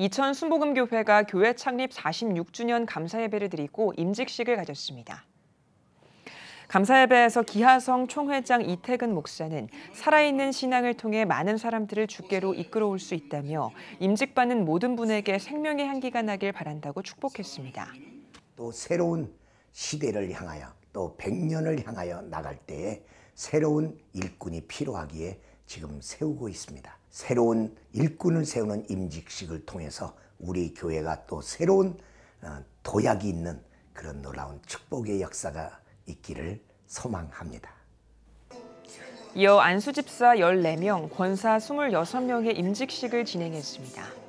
이천 순복음교회가 교회 창립 46주년 감사예배를 드리고 임직식을 가졌습니다. 감사예배에서 기하성 총회장 이태근 목사는 살아있는 신앙을 통해 많은 사람들을 주께로 이끌어올 수 있다며 임직받는 모든 분에게 생명의 향기가 나길 바란다고 축복했습니다. 또 새로운 시대를 향하여 또 100년을 향하여 나갈 때에 새로운 일꾼이 필요하기에 지금 세우고 있습니다. 새로운 일꾼을 세우는 임직식을 통해서 우리 교회가 또 새로운 어, 도약이 있는 그런 놀라운 축복의 역사가 있기를 소망합니다. 이어 안수 집사 14명, 권사 26명의 임직식을 진행했습니다.